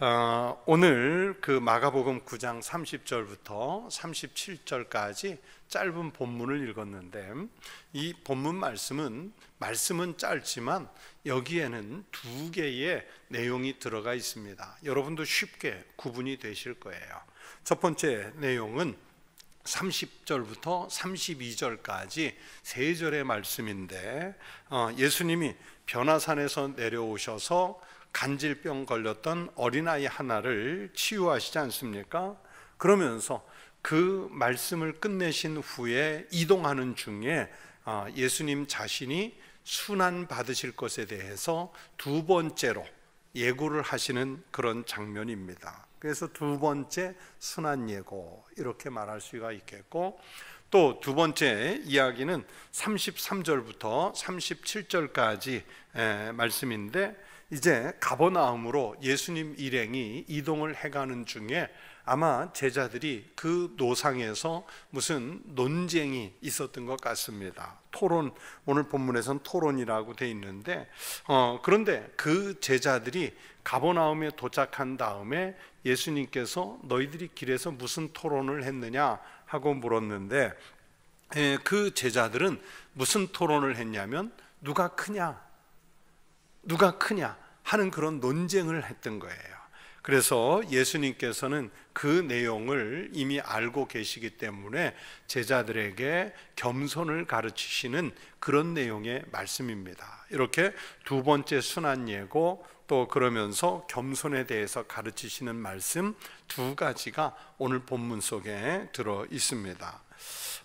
어, 오늘 그 마가복음 9장 30절부터 37절까지 짧은 본문을 읽었는데 이 본문 말씀은 말씀은 짧지만 여기에는 두 개의 내용이 들어가 있습니다. 여러분도 쉽게 구분이 되실 거예요. 첫 번째 내용은 30절부터 32절까지 세 절의 말씀인데 어, 예수님이 변화산에서 내려오셔서 간질병 걸렸던 어린아이 하나를 치유하시지 않습니까? 그러면서 그 말씀을 끝내신 후에 이동하는 중에 아, 예수님 자신이 순환 받으실 것에 대해서 두 번째로 예고를 하시는 그런 장면입니다. 그래서 두 번째 순환 예고 이렇게 말할 수가 있겠고 또 두 번째 이야기는 33절부터 37절까지 말씀인데 이제 가버나움으로 예수님 일행이 이동을 해가는 중에 아마 제자들이 그 노상에서 무슨 논쟁이 있었던 것 같습니다. 토론 오늘 본문에선 토론이라고 돼 있는데 어, 그런데 그 제자들이 가버나움에 도착한 다음에 예수님께서 너희들이 길에서 무슨 토론을 했느냐 하고 물었는데 에, 예, 그 제자들은 무슨 토론을 했냐면 누가 크냐 누가 크냐 하는 그런 논쟁을 했던 거예요. 그래서 예수님께서는 그 내용을 이미 알고 계시기 때문에 제자들에게 겸손을 가르치시는 그런 내용의 말씀입니다. 이렇게 두 번째 순환 예고 또 그러면서 겸손에 대해서 가르치시는 말씀 두 가지가 오늘 본문 속에 들어 있습니다.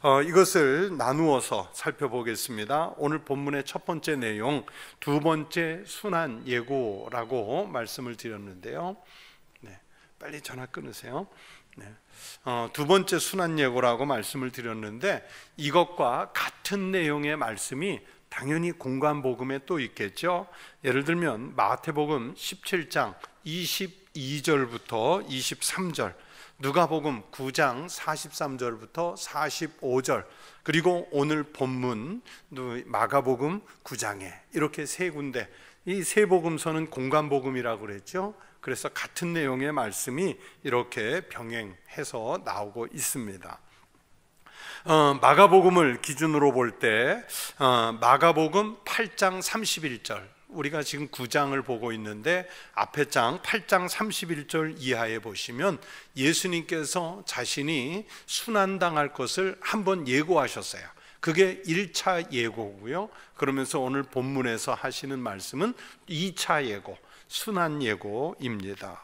어, 이것을 나누어서 살펴보겠습니다. 오늘 본문의 첫 번째 내용, 두 번째 순환 예고라고 말씀을 드렸는데요. 네, 빨리 전화 끊으세요. 네. 어, 두 번째 순환 예고라고 말씀을 드렸는데 이것과 같은 내용의 말씀이 당연히 공간 복음에 또 있겠죠. 예를 들면 마태복음 17장 22절부터 23절 누가복음 9장 43절부터 45절 그리고 오늘 본문 마가복음 9장에 이렇게 세 군데 이 세 복음서는 공간 복음이라고 그랬죠. 그래서 같은 내용의 말씀이 이렇게 병행해서 나오고 있습니다. 어, 마가복음을 기준으로 볼 때, 어, 마가복음 8장 31절, 우리가 지금 9장을 보고 있는데 앞에 장 8장 31절 이하에 보시면 예수님께서 자신이 순환당할 것을 한번 예고하셨어요. 그게 1차 예고고요. 그러면서 오늘 본문에서 하시는 말씀은 2차 예고, 순환 예고입니다.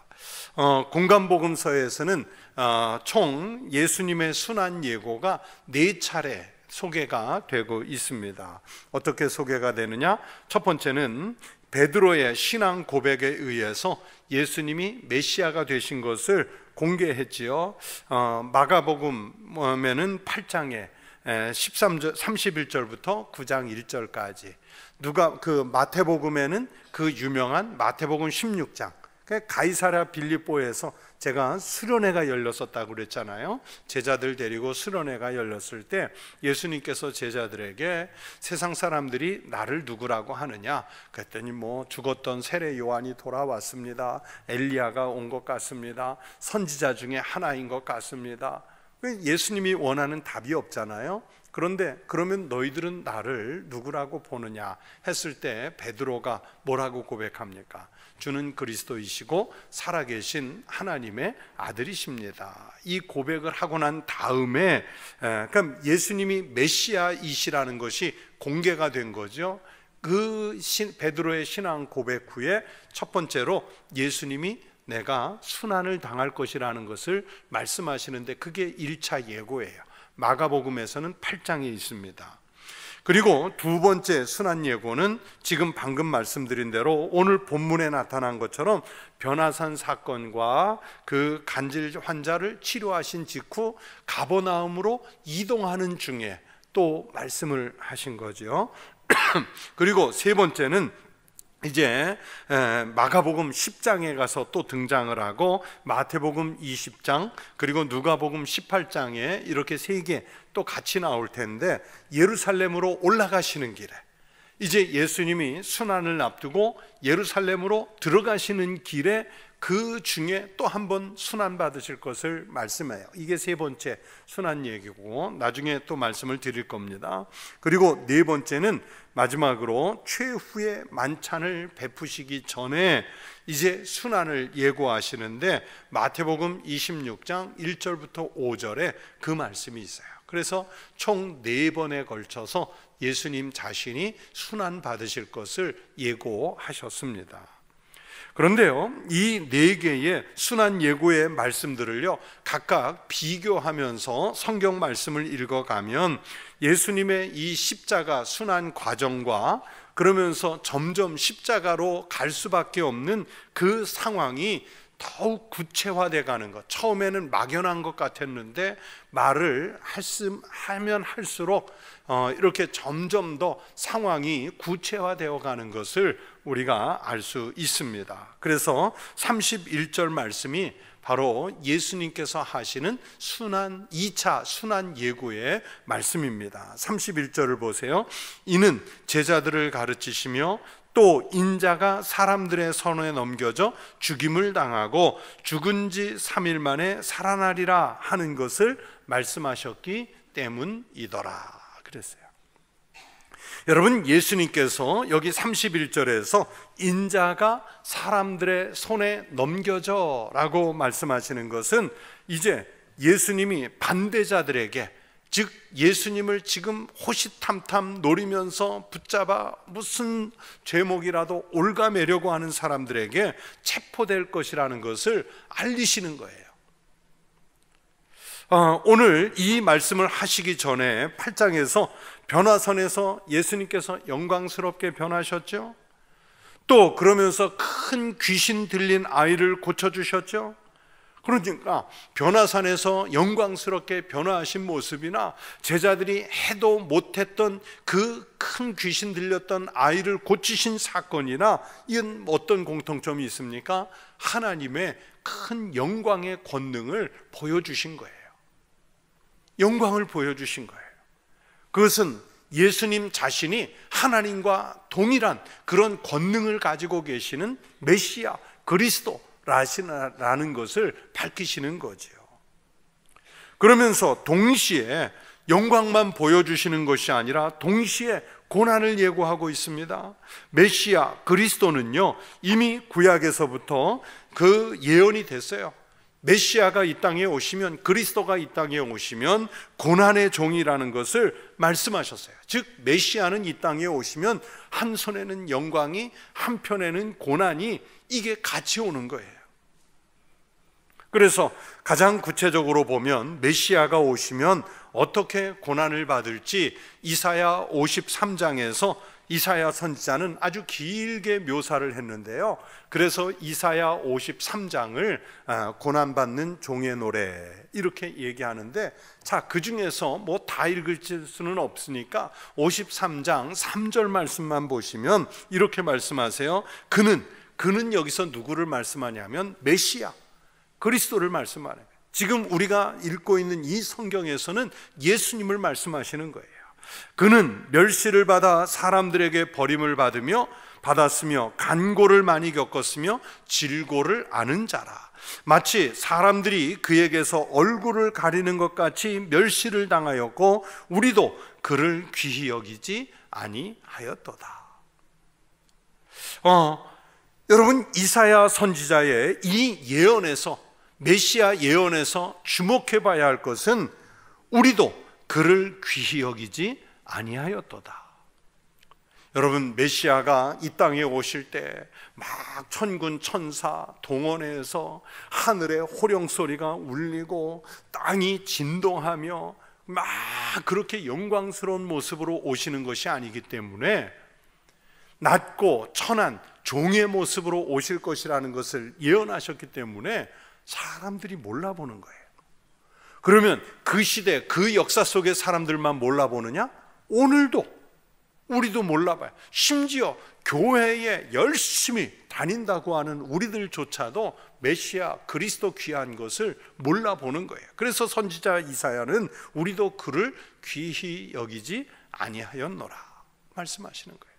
어, 공간복음서에서는 어, 총 예수님의 순환 예고가 네 차례 소개가 되고 있습니다. 어떻게 소개가 되느냐? 첫 번째는 베드로의 신앙 고백에 의해서 예수님이 메시아가 되신 것을 공개했지요. 어, 마가복음에는 8장에 13절 31절부터 9장 1절까지 누가 그 마태복음에는 그 유명한 마태복음 16장 그 가이사라 빌리보에서 제가 수련회가 열렸었다고 그랬잖아요. 제자들 데리고 수련회가 열렸을 때 예수님께서 제자들에게 세상 사람들이 나를 누구라고 하느냐? 그랬더니 뭐 죽었던 세례 요한이 돌아왔습니다. 엘리야가 온 것 같습니다. 선지자 중에 하나인 것 같습니다. 예수님이 원하는 답이 없잖아요. 그런데 그러면 너희들은 나를 누구라고 보느냐 했을 때 베드로가 뭐라고 고백합니까? 주는 그리스도이시고 살아계신 하나님의 아들이십니다. 이 고백을 하고 난 다음에 그럼 예수님이 메시아이시라는 것이 공개가 된 거죠. 그 신, 베드로의 신앙 고백 후에 첫 번째로 예수님이 내가 순환을 당할 것이라는 것을 말씀하시는데 그게 1차 예고예요. 마가복음에서는 8장에 있습니다. 그리고 두 번째 순환 예고는 지금 방금 말씀드린 대로 오늘 본문에 나타난 것처럼 변화산 사건과 그 간질 환자를 치료하신 직후 가버나움으로 이동하는 중에 또 말씀을 하신 거죠. 그리고 세 번째는 이제 마가복음 10장에 가서 또 등장을 하고 마태복음 20장 그리고 누가복음 18장에 이렇게 세 개 또 같이 나올 텐데 예루살렘으로 올라가시는 길에 이제 예수님이 순환을 앞두고 예루살렘으로 들어가시는 길에 그 중에 또 한 번 순환 받으실 것을 말씀해요. 이게 세 번째 순환 얘기고 나중에 또 말씀을 드릴 겁니다. 그리고 네 번째는 마지막으로 최후의 만찬을 베푸시기 전에 이제 순환을 예고하시는데 마태복음 26장 1절부터 5절에 그 말씀이 있어요. 그래서 총 네 번에 걸쳐서 예수님 자신이 순환 받으실 것을 예고하셨습니다. 그런데요, 이 네 개의 순환 예고의 말씀들을요, 각각 비교하면서 성경 말씀을 읽어가면 예수님의 이 십자가 순환 과정과 그러면서 점점 십자가로 갈 수밖에 없는 그 상황이 더욱 구체화되어 가는 것. 처음에는 막연한 것 같았는데 말을 할씀 하면 할수록 어, 이렇게 점점 더 상황이 구체화되어 가는 것을 우리가 알 수 있습니다. 그래서 31절 말씀이 바로 예수님께서 하시는 순환 2차 순환 예고의 말씀입니다. 31절을 보세요. 이는 제자들을 가르치시며 또 인자가 사람들의 선에 넘겨져 죽임을 당하고 죽은 지 3일 만에 살아나리라 하는 것을 말씀하셨기 때문이더라. 그랬어요. 여러분, 예수님께서 여기 31절에서 인자가 사람들의 손에 넘겨져 라고 말씀하시는 것은 이제 예수님이 반대자들에게 즉 예수님을 지금 호시탐탐 노리면서 붙잡아 무슨 죄목이라도 올가매려고 하는 사람들에게 체포될 것이라는 것을 알리시는 거예요. 어, 오늘 이 말씀을 하시기 전에 8장에서 변화선에서 예수님께서 영광스럽게 변하셨죠. 또 그러면서 큰 귀신 들린 아이를 고쳐주셨죠. 그러니까 변화산에서 영광스럽게 변화하신 모습이나 제자들이 해도 못했던 그 큰 귀신 들렸던 아이를 고치신 사건이나 이건 어떤 공통점이 있습니까? 하나님의 큰 영광의 권능을 보여주신 거예요. 영광을 보여주신 거예요. 그것은 예수님 자신이 하나님과 동일한 그런 권능을 가지고 계시는 메시아, 그리스도라는 것을 밝히시는 거지 그러면서 동시에 영광만 보여주시는 것이 아니라 동시에 고난을 예고하고 있습니다. 메시아 그리스도는요, 이미 구약에서부터 그 예언이 됐어요. 메시아가 이 땅에 오시면 그리스도가 이 땅에 오시면 고난의 종이라는 것을 말씀하셨어요. 즉 메시아는 이 땅에 오시면 한 손에는 영광이 한편에는 고난이 이게 같이 오는 거예요. 그래서 가장 구체적으로 보면 메시아가 오시면 어떻게 고난을 받을지 이사야 53장에서 이사야 선지자는 아주 길게 묘사를 했는데요. 그래서 이사야 53장을 아, 고난받는 종의 노래 이렇게 얘기하는데 자, 그 중에서 뭐 다 읽을 수는 없으니까 53장 3절 말씀만 보시면 이렇게 말씀하세요. 그는, 그는 여기서 누구를 말씀하냐면 메시아, 그리스도를 말씀하는 지금 우리가 읽고 있는 이 성경에서는 예수님을 말씀하시는 거예요. 그는 멸시를 받아 사람들에게 버림을 받으며 받았으며 간고를 많이 겪었으며 질고를 아는 자라. 마치 사람들이 그에게서 얼굴을 가리는 것 같이 멸시를 당하였고 우리도 그를 귀히 여기지 아니하였도다. 어, 여러분 이사야 선지자의 이 예언에서 메시아 예언에서 주목해 봐야 할 것은 우리도 그를 귀히 여기지 아니하였도다. 여러분 메시아가 이 땅에 오실 때 막 천군 천사 동원해서 하늘의 호령 소리가 울리고 땅이 진동하며 막 그렇게 영광스러운 모습으로 오시는 것이 아니기 때문에 낮고 천한 종의 모습으로 오실 것이라는 것을 예언하셨기 때문에 사람들이 몰라보는 거예요. 그러면 그 시대, 그 역사 속의 사람들만 몰라보느냐? 오늘도 우리도 몰라봐요. 심지어 교회에 열심히 다닌다고 하는 우리들조차도 메시아 그리스도 귀한 것을 몰라보는 거예요. 그래서 선지자 이사야는 우리도 그를 귀히 여기지 아니하였노라 말씀하시는 거예요.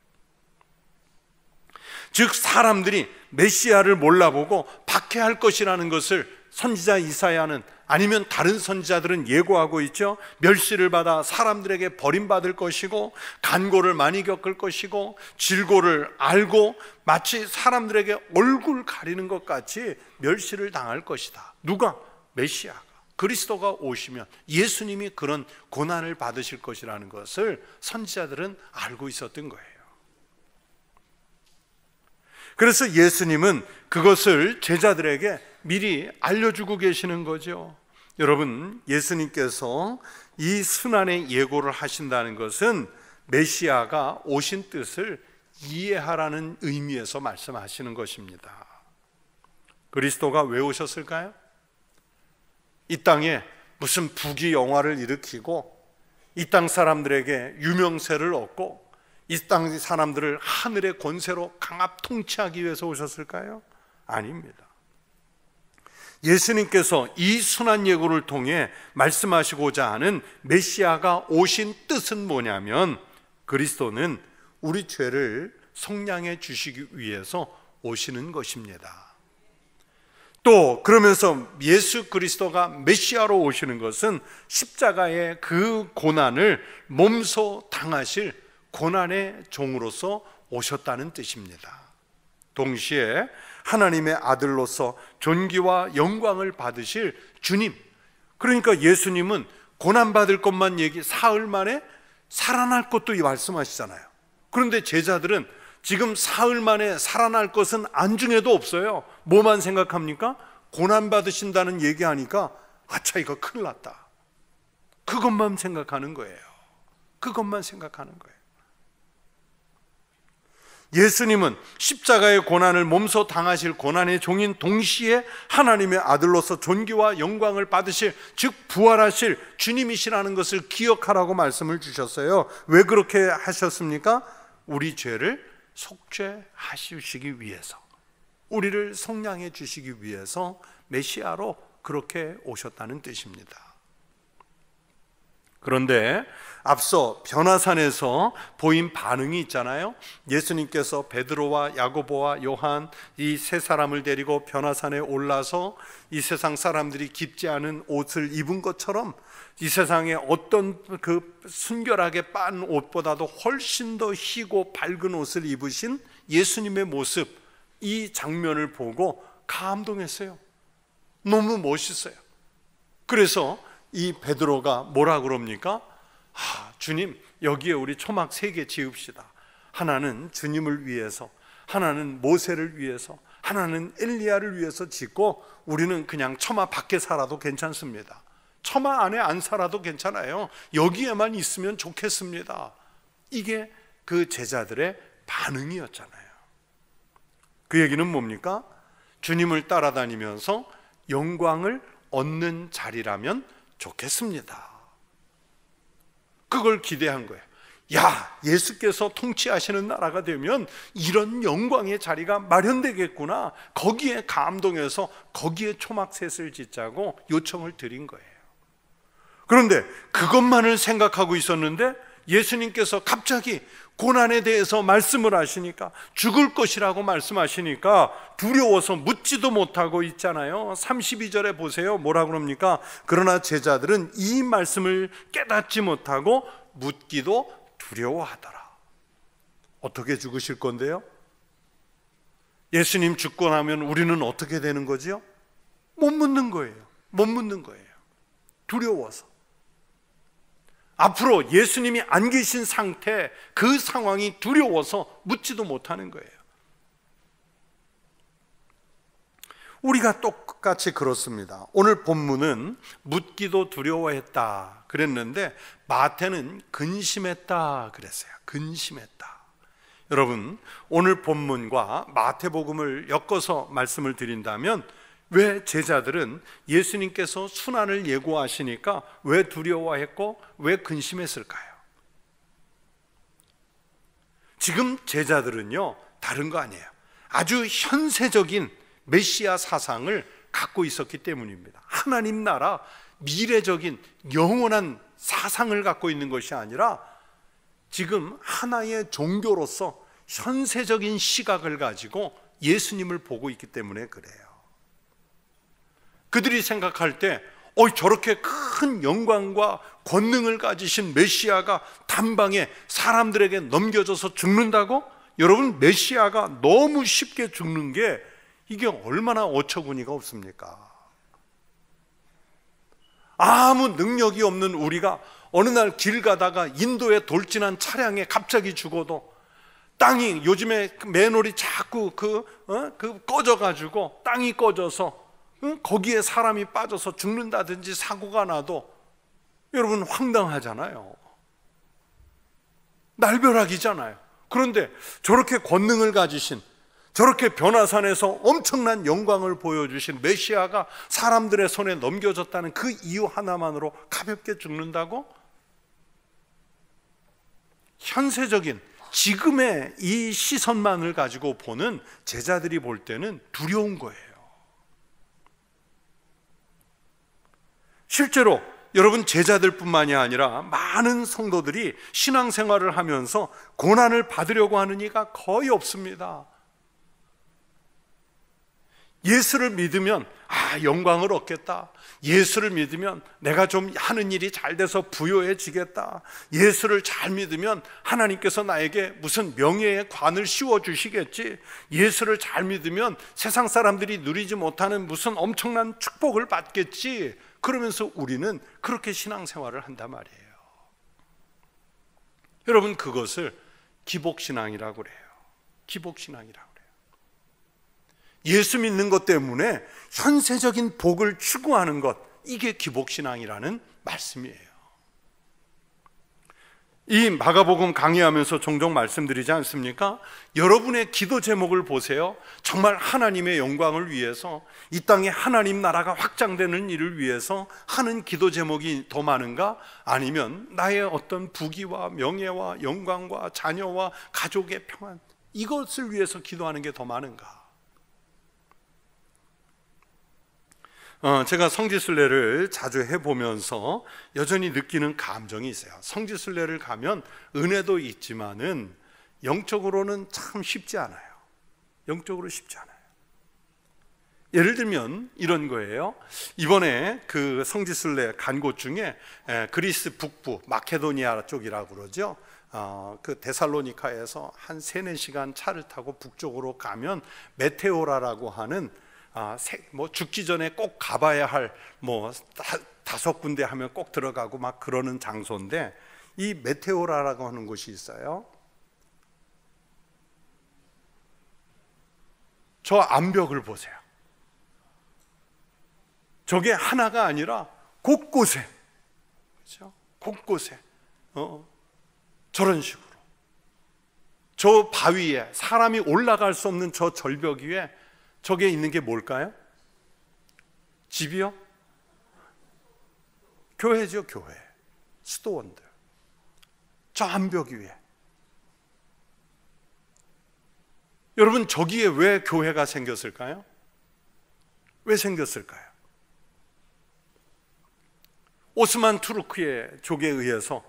즉 사람들이 메시아를 몰라보고 박해할 것이라는 것을 선지자 이사야는 아니면 다른 선지자들은 예고하고 있죠. 멸시를 받아 사람들에게 버림받을 것이고 간고를 많이 겪을 것이고 질고를 알고 마치 사람들에게 얼굴 가리는 것 같이 멸시를 당할 것이다. 누가 메시아가 그리스도가 오시면 예수님이 그런 고난을 받으실 것이라는 것을 선지자들은 알고 있었던 거예요. 그래서 예수님은 그것을 제자들에게 미리 알려주고 계시는 거죠. 여러분, 예수님께서 이 순환의 예고를 하신다는 것은 메시아가 오신 뜻을 이해하라는 의미에서 말씀하시는 것입니다. 그리스도가 왜 오셨을까요? 이 땅에 무슨 부귀 영화를 일으키고 이 땅 사람들에게 유명세를 얻고 이 땅 사람들을 하늘의 권세로 강압 통치하기 위해서 오셨을까요? 아닙니다. 예수님께서 이 순환 예고를 통해 말씀하시고자 하는 메시아가 오신 뜻은 뭐냐면 그리스도는 우리 죄를 속량해 주시기 위해서 오시는 것입니다. 또 그러면서 예수 그리스도가 메시아로 오시는 것은 십자가의 그 고난을 몸소 당하실 고난의 종으로서 오셨다는 뜻입니다. 동시에 하나님의 아들로서 존귀와 영광을 받으실 주님. 그러니까 예수님은 고난받을 것만 얘기, 사흘 만에 살아날 것도 말씀하시잖아요. 그런데 제자들은 지금 사흘 만에 살아날 것은 안중에도 없어요. 뭐만 생각합니까? 고난받으신다는 얘기하니까, 아차, 이거 큰일 났다. 그것만 생각하는 거예요. 그것만 생각하는 거예요. 예수님은 십자가의 고난을 몸소 당하실 고난의 종인 동시에 하나님의 아들로서 존귀와 영광을 받으실 즉 부활하실 주님이시라는 것을 기억하라고 말씀을 주셨어요. 왜 그렇게 하셨습니까? 우리 죄를 속죄하시기 위해서 우리를 성량해 주시기 위해서 메시아로 그렇게 오셨다는 뜻입니다. 그런데 앞서 변화산에서 보인 반응이 있잖아요. 예수님께서 베드로와 야고보와 요한 이 세 사람을 데리고 변화산에 올라서 이 세상 사람들이 깊지 않은 옷을 입은 것처럼 이 세상에 어떤 그 순결하게 빤 옷보다도 훨씬 더 희고 밝은 옷을 입으신 예수님의 모습 이 장면을 보고 감동했어요. 너무 멋있어요. 그래서 이 베드로가 뭐라 그럽니까? 하, 아, 주님, 여기에 우리 초막 세 개 지읍시다. 하나는 주님을 위해서, 하나는 모세를 위해서, 하나는 엘리야를 위해서 짓고 우리는 그냥 처마 밖에 살아도 괜찮습니다. 처마 안에 안 살아도 괜찮아요. 여기에만 있으면 좋겠습니다. 이게 그 제자들의 반응이었잖아요. 그 얘기는 뭡니까? 주님을 따라다니면서 영광을 얻는 자리라면 좋겠습니다. 그걸 기대한 거예요. 야, 예수께서 통치하시는 나라가 되면 이런 영광의 자리가 마련되겠구나. 거기에 감동해서 거기에 초막셋을 짓자고 요청을 드린 거예요. 그런데 그것만을 생각하고 있었는데 예수님께서 갑자기 고난에 대해서 말씀을 하시니까 죽을 것이라고 말씀하시니까 두려워서 묻지도 못하고 있잖아요. 32절에 보세요. 뭐라 그럽니까? 그러나 제자들은 이 말씀을 깨닫지 못하고 묻기도 두려워하더라. 어떻게 죽으실 건데요? 예수님 죽고 나면 우리는 어떻게 되는 거지요? 못 묻는 거예요. 못 묻는 거예요. 두려워서. 앞으로 예수님이 안 계신 상태 그 상황이 두려워서 묻지도 못하는 거예요. 우리가 똑같이 그렇습니다. 오늘 본문은 묻기도 두려워했다 그랬는데 마태는 근심했다 그랬어요. 근심했다. 여러분, 오늘 본문과 마태복음을 엮어서 말씀을 드린다면 왜 제자들은 예수님께서 순환을 예고하시니까 왜 두려워했고 왜 근심했을까요? 지금 제자들은요, 다른 거 아니에요. 아주 현세적인 메시아 사상을 갖고 있었기 때문입니다. 하나님 나라 미래적인 영원한 사상을 갖고 있는 것이 아니라 지금 하나의 종교로서 현세적인 시각을 가지고 예수님을 보고 있기 때문에 그래요. 그들이 생각할 때, 어, 저렇게 큰 영광과 권능을 가지신 메시아가 단방에 사람들에게 넘겨져서 죽는다고? 여러분, 메시아가 너무 쉽게 죽는 게 이게 얼마나 어처구니가 없습니까? 아무 능력이 없는 우리가 어느 날 길 가다가 인도에 돌진한 차량에 갑자기 죽어도 땅이 요즘에 그 맨홀이 자꾸 그, 어? 그 꺼져가지고 땅이 꺼져서 거기에 사람이 빠져서 죽는다든지 사고가 나도 여러분 황당하잖아요. 날벼락이잖아요. 그런데 저렇게 권능을 가지신 저렇게 변화산에서 엄청난 영광을 보여주신 메시아가 사람들의 손에 넘겨졌다는 그 이유 하나만으로 가볍게 죽는다고? 현세적인 지금의 이 시선만을 가지고 보는 제자들이 볼 때는 두려운 거예요. 실제로 여러분 제자들뿐만이 아니라 많은 성도들이 신앙생활을 하면서 고난을 받으려고 하는 이가 거의 없습니다. 예수를 믿으면 아 영광을 얻겠다. 예수를 믿으면 내가 좀 하는 일이 잘 돼서 부여해지겠다. 예수를 잘 믿으면 하나님께서 나에게 무슨 명예의 관을 씌워 주시겠지. 예수를 잘 믿으면 세상 사람들이 누리지 못하는 무슨 엄청난 축복을 받겠지. 그러면서 우리는 그렇게 신앙생활을 한단 말이에요. 여러분 그것을 기복신앙이라고 그요 기복신앙이라고 그요 예수 믿는 것 때문에 현세적인 복을 추구하는 것 이게 기복신앙이라는 말씀이에요. 이 마가복음 강의하면서 종종 말씀드리지 않습니까? 여러분의 기도 제목을 보세요. 정말 하나님의 영광을 위해서 이 땅에 하나님 나라가 확장되는 일을 위해서 하는 기도 제목이 더 많은가? 아니면 나의 어떤 부귀와 명예와 영광과 자녀와 가족의 평안 이것을 위해서 기도하는 게 더 많은가? 어, 제가 성지순례를 자주 해보면서 여전히 느끼는 감정이 있어요. 성지순례를 가면 은혜도 있지만은 영적으로는 참 쉽지 않아요. 영적으로 쉽지 않아요. 예를 들면 이런 거예요. 이번에 그 성지순례 간 곳 중에 그리스 북부 마케도니아 쪽이라고 그러죠. 어, 그 데살로니카에서 한 3, 4시간 차를 타고 북쪽으로 가면 메테오라라고 하는 아, 뭐 죽기 전에 꼭 가봐야 할 뭐 다섯 군데 하면 꼭 들어가고 막 그러는 장소인데 이 메테오라라고 하는 곳이 있어요. 저 암벽을 보세요. 저게 하나가 아니라 곳곳에, 그렇죠? 곳곳에, 어, 저런 식으로. 저 바위에, 사람이 올라갈 수 없는 저 절벽 위에 저기에 있는 게 뭘까요? 집이요? 교회죠, 교회. 수도원들. 저 암벽 위에. 여러분, 저기에 왜 교회가 생겼을까요? 왜 생겼을까요? 오스만 투르크의 족에 의해서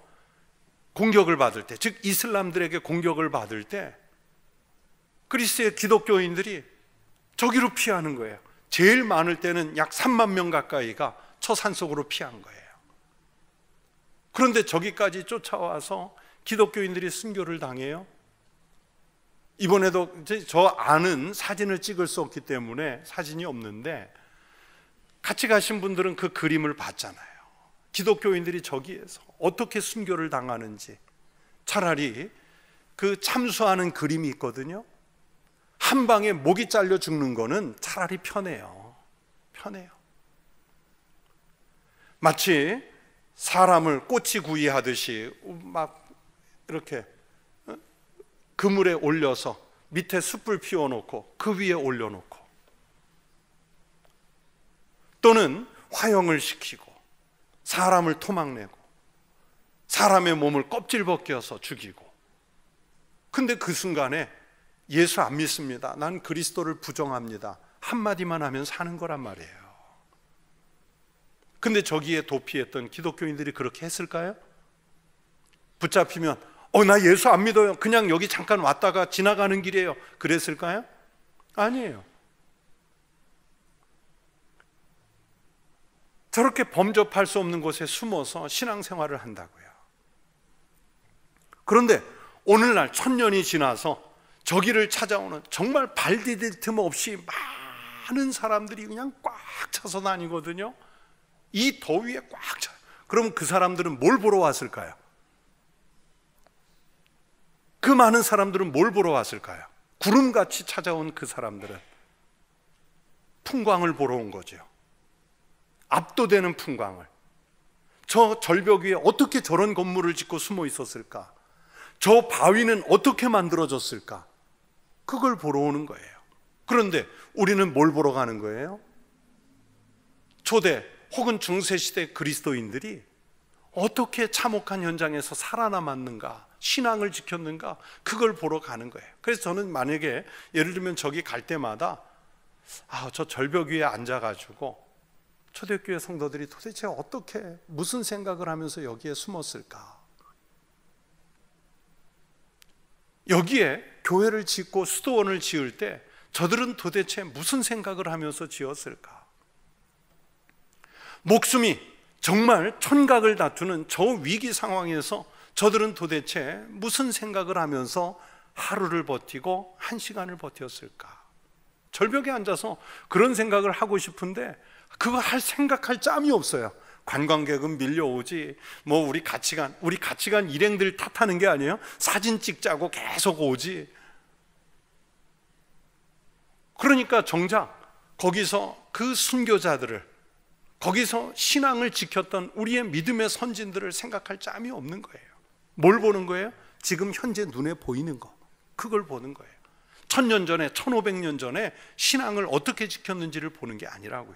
공격을 받을 때, 즉 이슬람들에게 공격을 받을 때 그리스의 기독교인들이 저기로 피하는 거예요. 제일 많을 때는 약 3만 명 가까이가 초산 속으로 피한 거예요. 그런데 저기까지 쫓아와서 기독교인들이 순교를 당해요. 이번에도 저 아는 사진을 찍을 수 없기 때문에 사진이 없는데 같이 가신 분들은 그 그림을 봤잖아요. 기독교인들이 저기에서 어떻게 순교를 당하는지 차라리 그 참수하는 그림이 있거든요. 한 방에 목이 잘려 죽는 거는 차라리 편해요. 편해요. 마치 사람을 꼬치 구이하듯이 막 이렇게 어? 그물에 올려서 밑에 숯불 피워놓고 그 위에 올려놓고 또는 화형을 시키고 사람을 토막내고 사람의 몸을 껍질 벗겨서 죽이고 근데 그 순간에 예수 안 믿습니다. 난 그리스도를 부정합니다. 한마디만 하면 사는 거란 말이에요. 근데 저기에 도피했던 기독교인들이 그렇게 했을까요? 붙잡히면, 어, 나 예수 안 믿어요. 그냥 여기 잠깐 왔다가 지나가는 길이에요. 그랬을까요? 아니에요. 저렇게 범접할 수 없는 곳에 숨어서 신앙생활을 한다고요. 그런데 오늘날 천년이 지나서 저기를 찾아오는 정말 발 디딜 틈 없이 많은 사람들이 그냥 꽉 차서 다니거든요. 이 더위에 꽉 차. 그럼 그 사람들은 뭘 보러 왔을까요? 그 많은 사람들은 뭘 보러 왔을까요? 구름같이 찾아온 그 사람들은 풍광을 보러 온 거죠. 압도되는 풍광을. 저 절벽 위에 어떻게 저런 건물을 짓고 숨어 있었을까? 저 바위는 어떻게 만들어졌을까? 그걸 보러 오는 거예요. 그런데 우리는 뭘 보러 가는 거예요? 초대 혹은 중세시대 그리스도인들이 어떻게 참혹한 현장에서 살아남았는가, 신앙을 지켰는가, 그걸 보러 가는 거예요. 그래서 저는 만약에 예를 들면 저기 갈 때마다 아, 저 절벽 위에 앉아가지고 초대교회 성도들이 도대체 어떻게, 무슨 생각을 하면서 여기에 숨었을까? 여기에 교회를 짓고 수도원을 지을 때 저들은 도대체 무슨 생각을 하면서 지었을까? 목숨이 정말 촌각을 다투는 저 위기 상황에서 저들은 도대체 무슨 생각을 하면서 하루를 버티고 한 시간을 버텼을까? 절벽에 앉아서 그런 생각을 하고 싶은데 그거 할 생각할 짬이 없어요. 관광객은 밀려오지. 뭐 우리 가치관, 우리 가치관 일행들 탓하는 게 아니에요. 사진 찍자고 계속 오지. 그러니까 정작 거기서 그 순교자들을 거기서 신앙을 지켰던 우리의 믿음의 선진들을 생각할 짬이 없는 거예요. 뭘 보는 거예요? 지금 현재 눈에 보이는 거. 그걸 보는 거예요. 천 년 전에, 천오백 년 전에 신앙을 어떻게 지켰는지를 보는 게 아니라고요.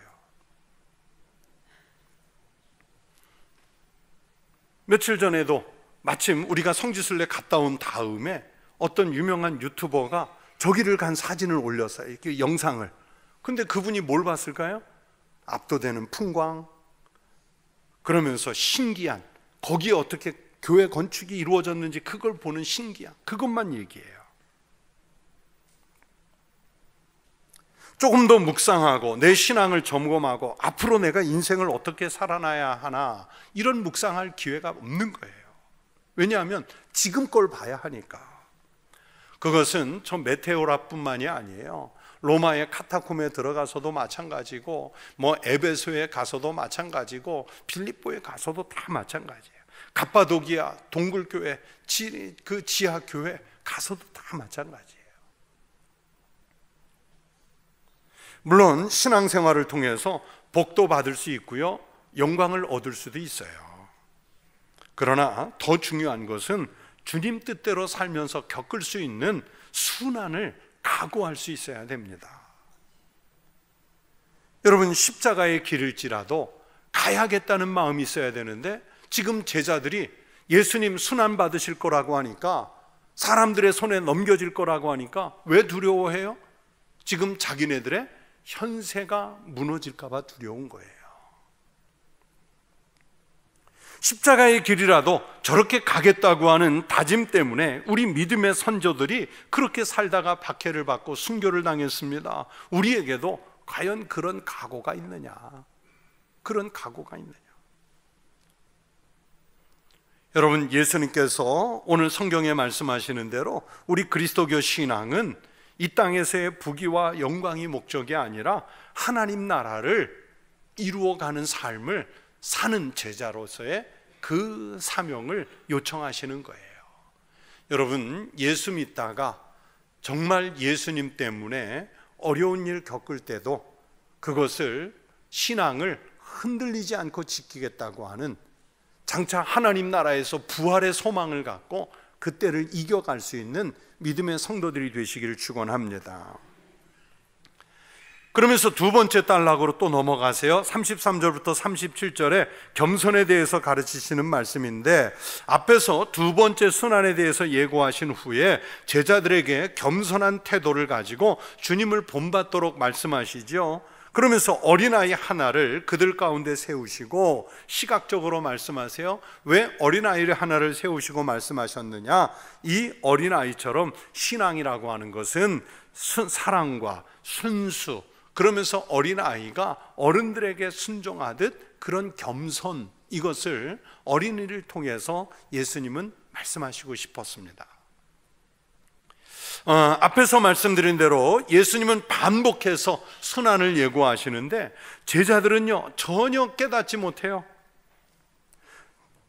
며칠 전에도 마침 우리가 성지순례 갔다 온 다음에 어떤 유명한 유튜버가 저기를 간 사진을 올렸어요. 이렇게 영상을. 근데 그분이 뭘 봤을까요? 압도되는 풍광. 그러면서 신기한 거기에 어떻게 교회 건축이 이루어졌는지 그걸 보는 신기한 그것만 얘기해요. 조금 더 묵상하고 내 신앙을 점검하고 앞으로 내가 인생을 어떻게 살아나야 하나 이런 묵상할 기회가 없는 거예요. 왜냐하면 지금 걸 봐야 하니까. 그것은 저 메테오라뿐만이 아니에요. 로마의 카타콤에 들어가서도 마찬가지고 뭐 에베소에 가서도 마찬가지고 빌립보에 가서도 다 마찬가지예요. 갑바도기아 동굴교회 그 지하 교회 가서도 다 마찬가지예요. 물론 신앙생활을 통해서 복도 받을 수 있고요. 영광을 얻을 수도 있어요. 그러나 더 중요한 것은 주님 뜻대로 살면서 겪을 수 있는 순환을 각오할 수 있어야 됩니다. 여러분 십자가의 길을지라도 가야겠다는 마음이 있어야 되는데 지금 제자들이 예수님 순환 받으실 거라고 하니까 사람들의 손에 넘겨질 거라고 하니까 왜 두려워해요? 지금 자기네들의 현세가 무너질까봐 두려운 거예요. 십자가의 길이라도 저렇게 가겠다고 하는 다짐 때문에 우리 믿음의 선조들이 그렇게 살다가 박해를 받고 순교를 당했습니다. 우리에게도 과연 그런 각오가 있느냐? 그런 각오가 있느냐? 여러분, 예수님께서 오늘 성경에 말씀하시는 대로 우리 그리스도교 신앙은 이 땅에서의 부귀와 영광이 목적이 아니라 하나님 나라를 이루어가는 삶을 사는 제자로서의 그 사명을 요청하시는 거예요. 여러분, 예수 믿다가 정말 예수님 때문에 어려운 일 겪을 때도 그것을 신앙을 흔들리지 않고 지키겠다고 하는 장차 하나님 나라에서 부활의 소망을 갖고 그때를 이겨갈 수 있는 믿음의 성도들이 되시기를 축원합니다. 그러면서 두 번째 단락으로 또 넘어가세요. 33절부터 37절에 겸손에 대해서 가르치시는 말씀인데 앞에서 두 번째 순환에 대해서 예고하신 후에 제자들에게 겸손한 태도를 가지고 주님을 본받도록 말씀하시죠. 그러면서 어린아이 하나를 그들 가운데 세우시고 시각적으로 말씀하세요. 왜 어린아이를 하나를 세우시고 말씀하셨느냐? 이 어린아이처럼 신앙이라고 하는 것은 사랑과 순수, 그러면서 어린아이가 어른들에게 순종하듯 그런 겸손 이것을 어린이를 통해서 예수님은 말씀하시고 싶었습니다. 어, 앞에서 말씀드린 대로 예수님은 반복해서 순환을 예고하시는데 제자들은요 전혀 깨닫지 못해요.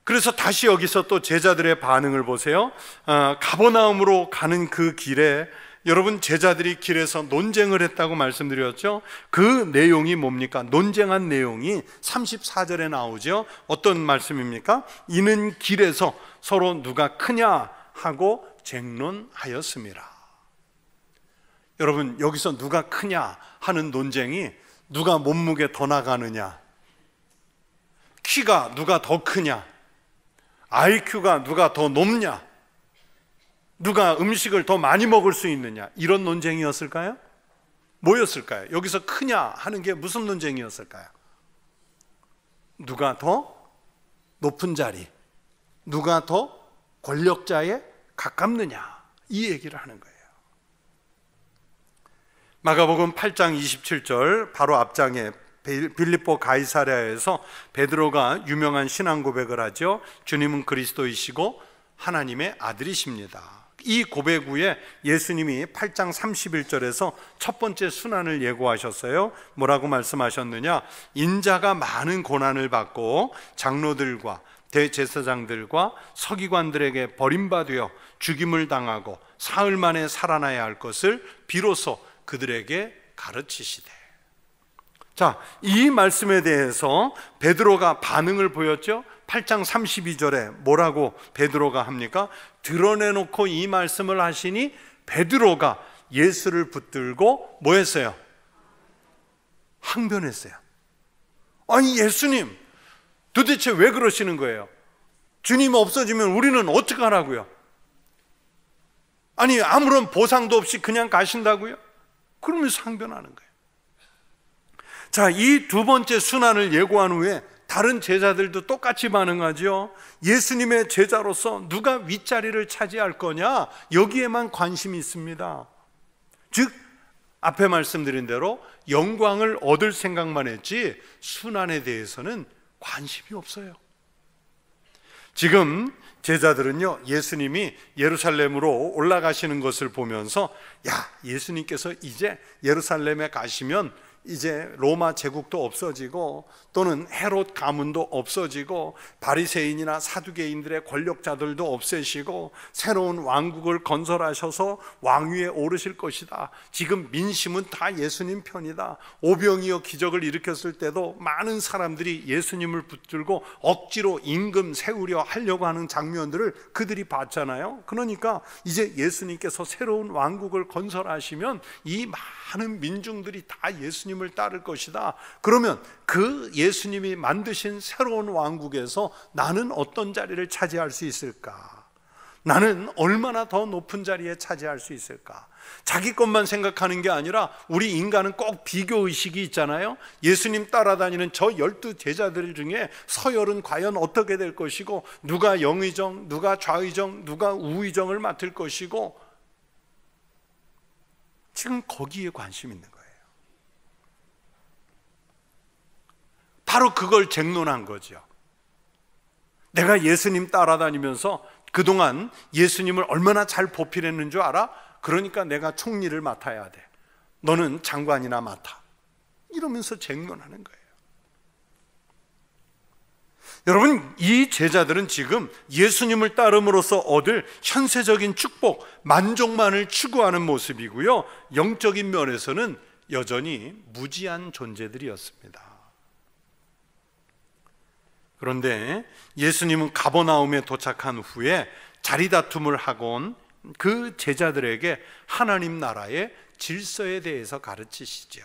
그래서 다시 여기서 또 제자들의 반응을 보세요. 어, 가버나움으로 가는 그 길에 여러분 제자들이 길에서 논쟁을 했다고 말씀드렸죠. 그 내용이 뭡니까? 논쟁한 내용이 34절에 나오죠. 어떤 말씀입니까? 이는 길에서 서로 누가 크냐 하고 쟁론하였습니다. 여러분 여기서 누가 크냐 하는 논쟁이 누가 몸무게 더 나가느냐 키가 누가 더 크냐 IQ가 누가 더 높냐 누가 음식을 더 많이 먹을 수 있느냐 이런 논쟁이었을까요? 뭐였을까요? 여기서 크냐 하는 게 무슨 논쟁이었을까요? 누가 더 높은 자리, 누가 더 권력자에 가깝느냐 이 얘기를 하는 거예요. 마가복음 8장 27절 바로 앞장에 빌립보 가이사랴에서 베드로가 유명한 신앙 고백을 하죠. 주님은 그리스도이시고 하나님의 아들이십니다. 이 고백 후에 예수님이 8장 31절에서 첫 번째 순환을 예고하셨어요. 뭐라고 말씀하셨느냐? 인자가 많은 고난을 받고 장로들과 대제사장들과 서기관들에게 버림받으어 죽임을 당하고 사흘 만에 살아나야 할 것을 비로소 그들에게 가르치시되. 자, 이 말씀에 대해서 베드로가 반응을 보였죠? 8장 32절에 뭐라고 베드로가 합니까? 드러내놓고 이 말씀을 하시니 베드로가 예수를 붙들고 뭐 했어요? 항변했어요. 아니 예수님 도대체 왜 그러시는 거예요? 주님 없어지면 우리는 어떻게 하라고요? 아니 아무런 보상도 없이 그냥 가신다고요? 그러면 상변하는 거예요. 자, 이 두 번째 순환을 예고한 후에 다른 제자들도 똑같이 반응하죠 예수님의 제자로서 누가 윗자리를 차지할 거냐? 여기에만 관심이 있습니다. 즉, 앞에 말씀드린 대로 영광을 얻을 생각만 했지 순환에 대해서는 관심이 없어요. 지금 제자들은요, 예수님이 예루살렘으로 올라가시는 것을 보면서, 야, 예수님께서 이제 예루살렘에 가시면 이제 로마 제국도 없어지고 또는 헤롯 가문도 없어지고 바리새인이나 사두개인들의 권력자들도 없애시고 새로운 왕국을 건설하셔서 왕위에 오르실 것이다. 지금 민심은 다 예수님 편이다. 오병이어 기적을 일으켰을 때도 많은 사람들이 예수님을 붙들고 억지로 임금 세우려 하려고 하는 장면들을 그들이 봤잖아요. 그러니까 이제 예수님께서 새로운 왕국을 건설하시면 이 많은 민중들이 다 예수님 예수님을 따를 것이다. 그러면 그 예수님이 만드신 새로운 왕국에서 나는 어떤 자리를 차지할 수 있을까? 나는 얼마나 더 높은 자리에 차지할 수 있을까? 자기 것만 생각하는 게 아니라 우리 인간은 꼭 비교 의식이 있잖아요. 예수님 따라다니는 저 열두 제자들 중에 서열은 과연 어떻게 될 것이고 누가 영의정, 누가 좌의정, 누가 우의정을 맡을 것이고 지금 거기에 관심 있는 바로 그걸 쟁론한 거죠. 내가 예수님 따라다니면서 그동안 예수님을 얼마나 잘 보필했는 줄 알아? 그러니까 내가 총리를 맡아야 돼. 너는 장관이나 맡아. 이러면서 쟁론하는 거예요. 여러분, 이 제자들은 지금 예수님을 따름으로써 얻을 현세적인 축복, 만족만을 추구하는 모습이고요. 영적인 면에서는 여전히 무지한 존재들이었습니다. 그런데 예수님은 가버나움에 도착한 후에 자리다툼을 하곤 그 제자들에게 하나님 나라의 질서에 대해서 가르치시죠.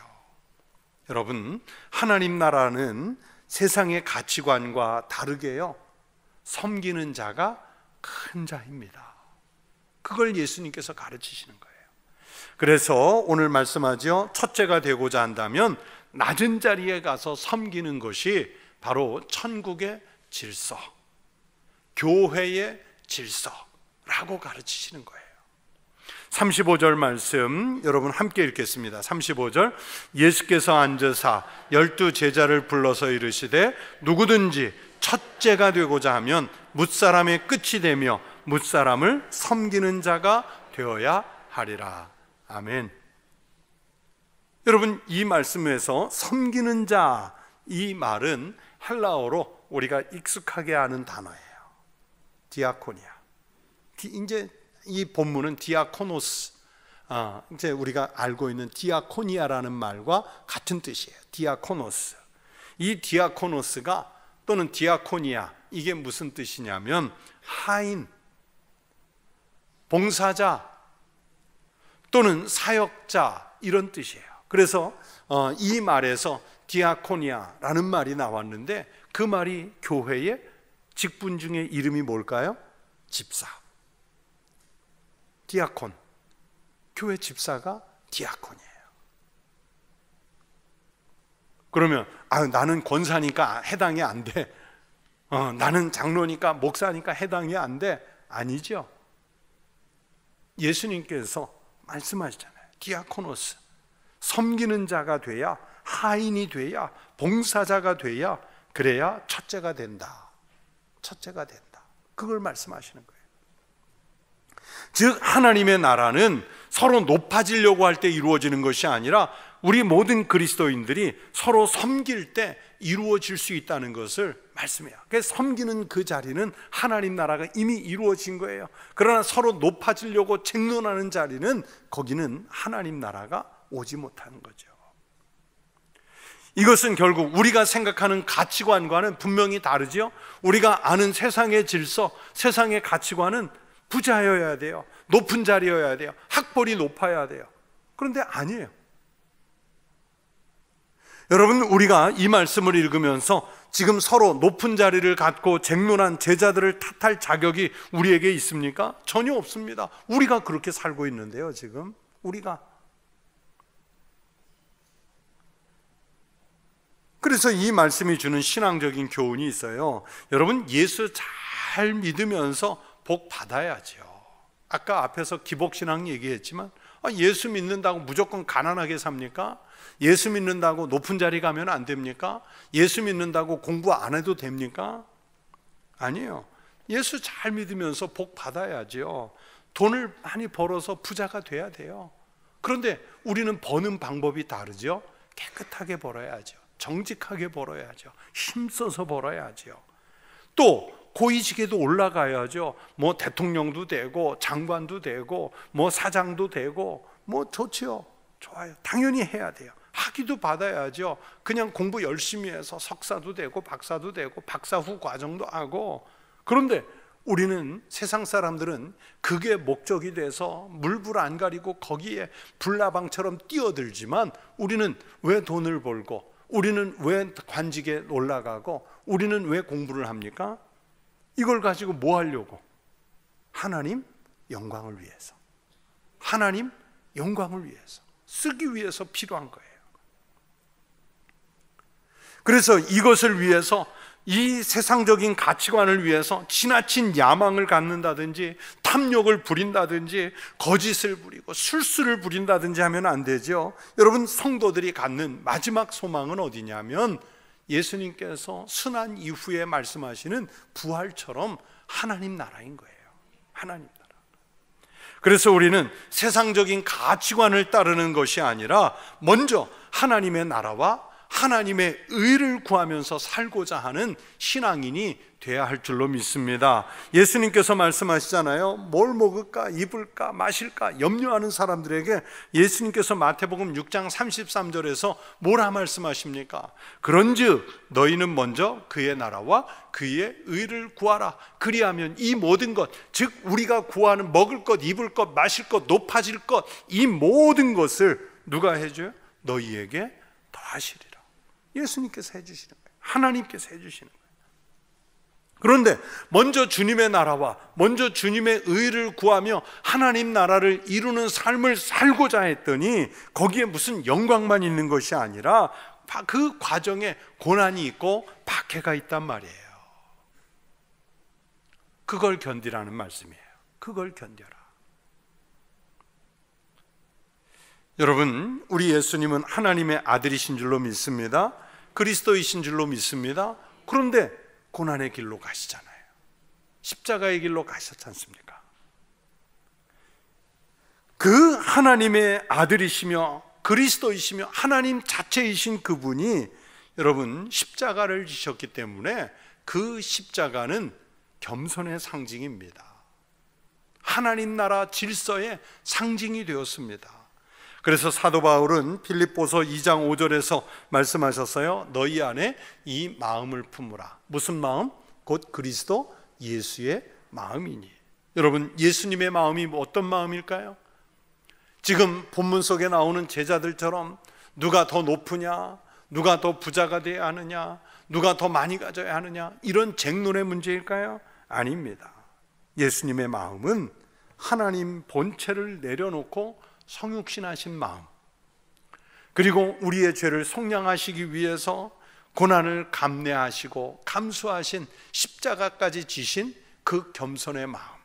여러분, 하나님 나라는 세상의 가치관과 다르게요. 섬기는 자가 큰 자입니다. 그걸 예수님께서 가르치시는 거예요. 그래서 오늘 말씀하죠. 첫째가 되고자 한다면 낮은 자리에 가서 섬기는 것이 바로 천국의 질서, 교회의 질서라고 가르치시는 거예요. 35절 말씀 여러분 함께 읽겠습니다. 35절 예수께서 앉으사 열두 제자를 불러서 이르시되 누구든지 첫째가 되고자 하면 뭇사람의 끝이 되며 뭇사람을 섬기는 자가 되어야 하리라. 아멘. 여러분 이 말씀에서 섬기는 자이 말은 헬라어로 우리가 익숙하게 아는 단어예요. 디아코니아. 이제 이 본문은 디아코노스. 아, 이제 우리가 알고 있는 디아코니아라는 말과 같은 뜻이에요. 디아코노스. 이 디아코노스가 또는 디아코니아 이게 무슨 뜻이냐면 하인 봉사자 또는 사역자 이런 뜻이에요. 그래서 어, 이 말에서 디아코니아라는 말이 나왔는데 그 말이 교회의 직분 중에 이름이 뭘까요? 집사. 디아콘. 교회 집사가 디아콘이에요. 그러면 아 나는 권사니까 해당이 안 돼. 어, 나는 장로니까 목사니까 해당이 안 돼. 아니죠. 예수님께서 말씀하시잖아요. 디아코노스. 섬기는 자가 돼야 하인이 돼야 봉사자가 돼야 그래야 첫째가 된다. 첫째가 된다. 그걸 말씀하시는 거예요. 즉 하나님의 나라는 서로 높아지려고 할 때 이루어지는 것이 아니라 우리 모든 그리스도인들이 서로 섬길 때 이루어질 수 있다는 것을 말씀해요. 그 섬기는 그 자리는 하나님 나라가 이미 이루어진 거예요. 그러나 서로 높아지려고 쟁론하는 자리는 거기는 하나님 나라가 오지 못하는 거죠. 이것은 결국 우리가 생각하는 가치관과는 분명히 다르지요. 우리가 아는 세상의 질서, 세상의 가치관은 부자여야 돼요. 높은 자리여야 돼요. 학벌이 높아야 돼요. 그런데 아니에요. 여러분, 우리가 이 말씀을 읽으면서 지금 서로 높은 자리를 갖고 쟁론한 제자들을 탓할 자격이 우리에게 있습니까? 전혀 없습니다. 우리가 그렇게 살고 있는데요, 지금. 우리가. 그래서 이 말씀이 주는 신앙적인 교훈이 있어요. 여러분 예수 잘 믿으면서 복 받아야죠. 아까 앞에서 기복신앙 얘기했지만 아, 예수 믿는다고 무조건 가난하게 삽니까? 예수 믿는다고 높은 자리 가면 안 됩니까? 예수 믿는다고 공부 안 해도 됩니까? 아니에요. 예수 잘 믿으면서 복 받아야지요. 돈을 많이 벌어서 부자가 돼야 돼요. 그런데 우리는 버는 방법이 다르죠? 깨끗하게 벌어야죠. 정직하게 벌어야죠. 힘써서 벌어야죠. 또 고위직에도 올라가야죠. 뭐 대통령도 되고 장관도 되고 뭐 사장도 되고 뭐 좋지요. 좋아요. 당연히 해야 돼요. 학위도 받아야죠. 그냥 공부 열심히 해서 석사도 되고 박사도 되고 박사 후 과정도 하고 그런데 우리는 세상 사람들은 그게 목적이 돼서 물불 안 가리고 거기에 불나방처럼 뛰어들지만 우리는 왜 돈을 벌고 우리는 왜 관직에 올라가고 우리는 왜 공부를 합니까? 이걸 가지고 뭐 하려고? 하나님 영광을 위해서. 하나님 영광을 위해서. 쓰기 위해서 필요한 거예요. 그래서 이것을 위해서 이 세상적인 가치관을 위해서 지나친 야망을 갖는다든지 탐욕을 부린다든지 거짓을 부리고 술수를 부린다든지 하면 안 되죠. 여러분 성도들이 갖는 마지막 소망은 어디냐면 예수님께서 순한 이후에 말씀하시는 부활처럼 하나님 나라인 거예요. 하나님 나라. 그래서 우리는 세상적인 가치관을 따르는 것이 아니라 먼저 하나님의 나라와 하나님의 의를 구하면서 살고자 하는 신앙인이 돼야 할 줄로 믿습니다. 예수님께서 말씀하시잖아요. 뭘 먹을까, 입을까, 마실까 염려하는 사람들에게 예수님께서 마태복음 6장 33절에서 뭐라 말씀하십니까? 그런즉 너희는 먼저 그의 나라와 그의 의를 구하라. 그리하면 이 모든 것, 즉 우리가 구하는 먹을 것, 입을 것, 마실 것, 높아질 것 이 모든 것을 누가 해줘요? 너희에게 더하시리. 예수님께서 해주시는 거예요. 하나님께서 해주시는 거예요. 그런데 먼저 주님의 나라와 먼저 주님의 의를 구하며 하나님 나라를 이루는 삶을 살고자 했더니 거기에 무슨 영광만 있는 것이 아니라 그 과정에 고난이 있고 박해가 있단 말이에요. 그걸 견디라는 말씀이에요. 그걸 견뎌라. 여러분, 우리 예수님은 하나님의 아들이신 줄로 믿습니다. 그리스도이신 줄로 믿습니다. 그런데 고난의 길로 가시잖아요. 십자가의 길로 가셨지 않습니까? 그 하나님의 아들이시며 그리스도이시며 하나님 자체이신 그분이 여러분 십자가를 지셨기 때문에 그 십자가는 겸손의 상징입니다. 하나님 나라 질서의 상징이 되었습니다. 그래서 사도 바울은 필립보서 2장 5절에서 말씀하셨어요. 너희 안에 이 마음을 품으라. 무슨 마음? 곧 그리스도 예수의 마음이니. 여러분, 예수님의 마음이 뭐 어떤 마음일까요? 지금 본문 속에 나오는 제자들처럼 누가 더 높으냐, 누가 더 부자가 되어야 하느냐, 누가 더 많이 가져야 하느냐, 이런 쟁론의 문제일까요? 아닙니다. 예수님의 마음은 하나님 본체를 내려놓고 성육신하신 마음, 그리고 우리의 죄를 속량하시기 위해서 고난을 감내하시고 감수하신 십자가까지 지신 그 겸손의 마음,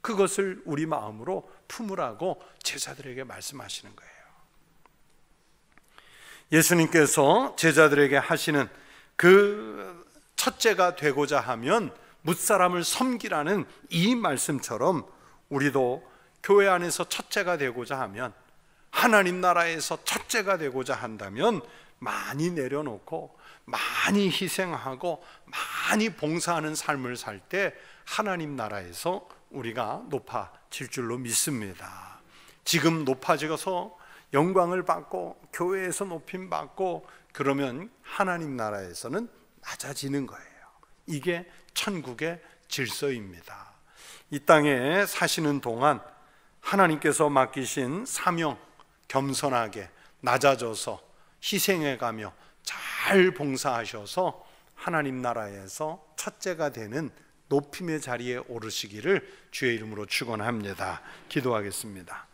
그것을 우리 마음으로 품으라고 제자들에게 말씀하시는 거예요. 예수님께서 제자들에게 하시는 그 첫째가 되고자 하면 묻사람을 섬기라는 이 말씀처럼 우리도 교회 안에서 첫째가 되고자 하면 하나님 나라에서 첫째가 되고자 한다면 많이 내려놓고 많이 희생하고 많이 봉사하는 삶을 살 때 하나님 나라에서 우리가 높아질 줄로 믿습니다. 지금 높아지어서 영광을 받고 교회에서 높임 받고 그러면 하나님 나라에서는 낮아지는 거예요. 이게 천국의 질서입니다. 이 땅에 사시는 동안 하나님께서 맡기신 사명 겸손하게 낮아져서 희생해 가며 잘 봉사하셔서 하나님 나라에서 첫째가 되는 높임의 자리에 오르시기를 주의 이름으로 축원합니다. 기도하겠습니다.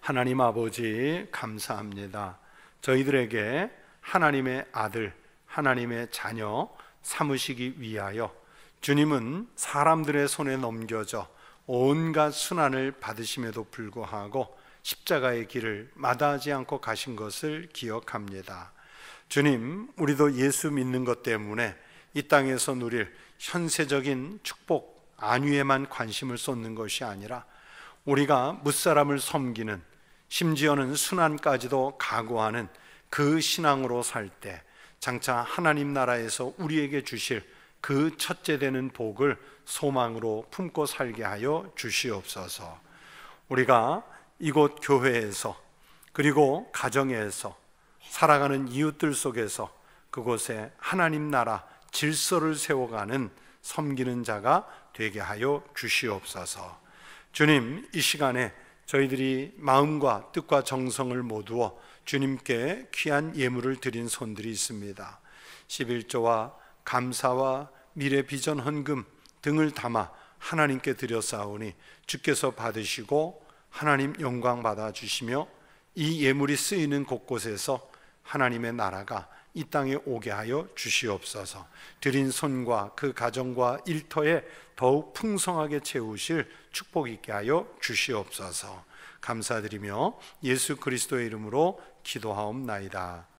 하나님 아버지 감사합니다. 저희들에게 하나님의 아들, 하나님의 자녀 삼으시기 위하여 주님은 사람들의 손에 넘겨져 온갖 순환을 받으심에도 불구하고 십자가의 길을 마다하지 않고 가신 것을 기억합니다. 주님, 우리도 예수 믿는 것 때문에 이 땅에서 누릴 현세적인 축복, 안위에만 관심을 쏟는 것이 아니라 우리가 무사람을 섬기는 심지어는 순환까지도 각오하는 그 신앙으로 살 때 장차 하나님 나라에서 우리에게 주실 그 첫째 되는 복을 소망으로 품고 살게 하여 주시옵소서. 우리가 이곳 교회에서 그리고 가정에서 살아가는 이웃들 속에서 그곳에 하나님 나라 질서를 세워가는 섬기는 자가 되게 하여 주시옵소서. 주님, 이 시간에 저희들이 마음과 뜻과 정성을 모두어 주님께 귀한 예물을 드린 손들이 있습니다. 11조와 감사와 미래 비전 헌금 등을 담아 하나님께 드려 싸우니 주께서 받으시고 하나님 영광 받아 주시며 이 예물이 쓰이는 곳곳에서 하나님의 나라가 이 땅에 오게 하여 주시옵소서. 드린 손과 그 가정과 일터에 더욱 풍성하게 채우실 축복 있게 하여 주시옵소서. 감사드리며 예수 그리스도의 이름으로 기도하옵나이다.